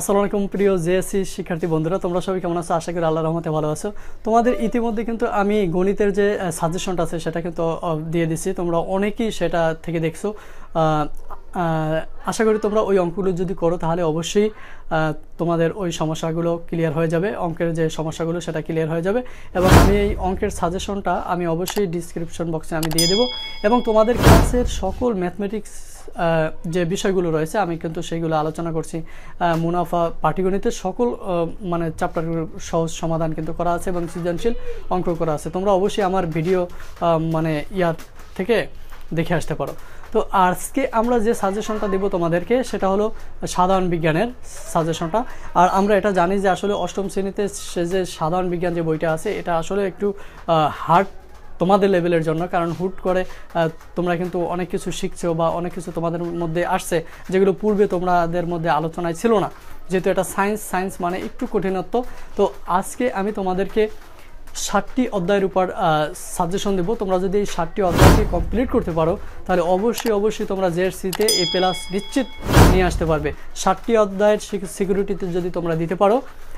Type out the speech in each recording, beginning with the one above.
আসসালামাইকুম প্রিয় জেএসসি শিক্ষার্থী বন্ধুরা তোমরা সবাই কেমন আছো আশা করি আল্লাহ রহমতে ভালো আছো তোমাদের ইতিমধ্যে কিন্তু আমি গণিতের যে সাজেশনটা আছে সেটা কিন্তু দিয়ে দিছি তোমরা অনেকেই সেটা থেকে দেখছো আশা করি তোমরা ওই অঙ্কগুলো যদি করো তাহলে অবশ্যই তোমাদের ওই সমস্যাগুলো ক্লিয়ার হয়ে যাবে অঙ্কের যে সমস্যাগুলো সেটা ক্লিয়ার হয়ে যাবে এবং আমি এই অঙ্কের সাজেশনটা আমি অবশ্যই ডিসক্রিপশন বক্সে আমি দিয়ে দেবো এবং তোমাদের ক্লাসের সকল ম্যাথমেটিক্স যে বিষয়গুলো রয়েছে আমি কিন্তু সেইগুলো আলোচনা করছি মুনাফা পাটিগণিতের সকল মানে চ্যাপ্টারগুলোর সহজ সমাধান কিন্তু করা আছে এবং সৃজনশীল অঙ্ক করা আছে তোমরা অবশ্যই আমার ভিডিও মানে ইয়ার থেকে দেখে আসতে পারো তো আজকে আমরা যে সাজেশনটা দেব তোমাদেরকে সেটা হলো সাধারণ বিজ্ঞানের সাজেশনটা আর আমরা এটা জানি যে আসলে অষ্টম শ্রেণীতে সে যে সাধারণ বিজ্ঞান যে বইটা আছে এটা আসলে একটু হার্ড তোমাদের লেভেলের জন্য কারণ হুট করে তোমরা কিন্তু অনেক কিছু শিখছো বা অনেক কিছু তোমাদের মধ্যে আসছে যেগুলো পূর্বে তোমাদের মধ্যে আলোচনায় ছিল না যেহেতু এটা সায়েন্স সায়েন্স মানে একটু কঠিনত্ব তো আজকে আমি তোমাদেরকে ষাটটি অধ্যায়ের উপর সাজেশন দেবো তোমরা যদি এই ষাটটি অধ্যায়কে কমপ্লিট করতে পারো তাহলে অবশ্যই অবশ্যই তোমরা জেএসসিতে এ প্লাস নিশ্চিত নিয়ে আসতে পারবে ষাটটি অধ্যায়ের সিকিউরিটিতে যদি তোমরা দিতে পারো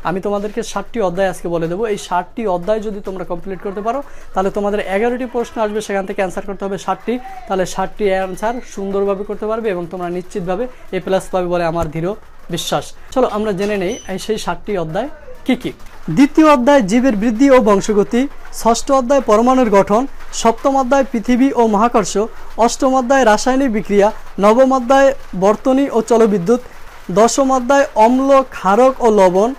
আমি তোমাদেরকে ষাটটি অধ্যায় আজকে বলে দেবো এই ষাটটি অধ্যায় যদি তোমরা কমপ্লিট করতে পারো তাহলে তোমাদের এগারোটি প্রশ্ন আসবে সেখান থেকে অ্যান্সার করতে হবে ষাটটি তাহলে ষাটটি অ্যান্সার সুন্দরভাবে করতে পারবে এবং তোমরা নিশ্চিতভাবে এ প্লাস পাবে বলে আমার ধীর বিশ্বাস চলো আমরা জেনে নেই সেই ষাটটি অধ্যায় কি কি দ্বিতীয় অধ্যায় জীবের বৃদ্ধি ও বংশগতি ষষ্ঠ অধ্যায় পরমাণুর গঠন সপ্তম অধ্যায় পৃথিবী ও মহাকর্ষ অষ্টম অধ্যায় রাসায়নিক বিক্রিয়া নবম অধ্যায় বর্তনী ও চলবিদ্যুৎ দশম অধ্যায় অম্ল ক্ষারক ও লবণ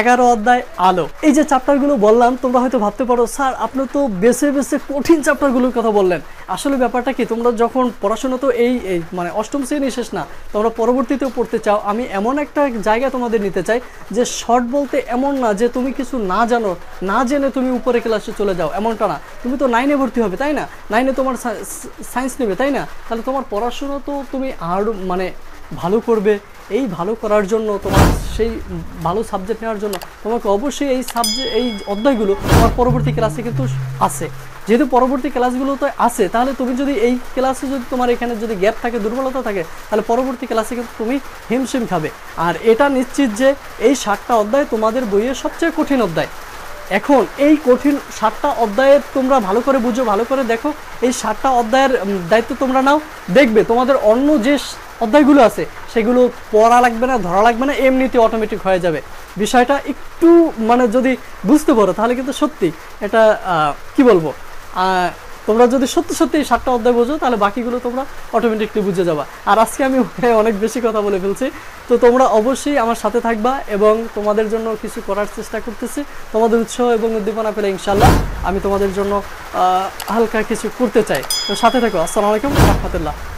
এগারো অধ্যায় আলো এই যে চ্যাপ্টারগুলো বললাম তোমরা হয়তো ভাবতে পারো স্যার আপনি তো বেছে বেছে কঠিন চ্যাপ্টারগুলোর কথা বললেন আসলে ব্যাপারটা কি তোমরা যখন পড়াশোনা তো এই মানে অষ্টম শ্রেণী শেষ না তোমরা পরবর্তীতেও পড়তে চাও আমি এমন একটা জায়গা তোমাদের নিতে চাই যে শর্ট বলতে এমন না যে তুমি কিছু না জানো না জেনে তুমি উপরে ক্লাসে চলে যাও এমনটা না তুমি তো নাইনে ভর্তি হবে তাই না নাইনে তোমার সায়েন্স নেবে তাই না তাহলে তোমার পড়াশোনা তো তুমি আর মানে ভালো করবে এই ভালো করার জন্য তোমার সেই ভালো সাবজেক্ট নেওয়ার জন্য তোমাকে অবশ্যই এই সাবজেক্ট এই অধ্যায়গুলো তোমার পরবর্তী ক্লাসে কিন্তু আছে যেহেতু পরবর্তী ক্লাসগুলো তো আছে তাহলে তুমি যদি এই ক্লাসে যদি তোমার এখানে যদি গ্যাপ থাকে দুর্বলতা থাকে তাহলে পরবর্তী ক্লাসে কিন্তু তুমি হিমশিম খাবে আর এটা নিশ্চিত যে এই ষাটটা অধ্যায় তোমাদের বইয়ের সবচেয়ে কঠিন অধ্যায় এখন এই কঠিন সাতটা অধ্যায়ের তোমরা ভালো করে বুঝো ভালো করে দেখো এই সাতটা অধ্যায়ের দায়িত্ব তোমরা নাও দেখবে তোমাদের অন্য যে অধ্যায়গুলো আছে সেগুলো পড়া লাগবে না ধরা লাগবে না এমনিতে অটোমেটিক হয়ে যাবে বিষয়টা একটু মানে যদি বুঝতে পারো তাহলে কিন্তু সত্যি এটা কি বলবো তোমরা যদি সত্যি সত্যি সাতটা অধ্যায় বোঝো তাহলে বাকিগুলো তোমরা অটোমেটিকলি বুঝে যাবা আর আজকে আমি অনেক বেশি কথা বলে ফেলছি তো তোমরা অবশ্যই আমার সাথে থাকবা এবং তোমাদের জন্য কিছু করার চেষ্টা করতেছি তোমাদের উৎসাহ এবং উদ্দীপনা পেলে ইনশাল্লাহ আমি তোমাদের জন্য হালকা কিছু করতে চাই তো সাথে থাকো আসসালামু আলাইকুম রহমতুল্লাহ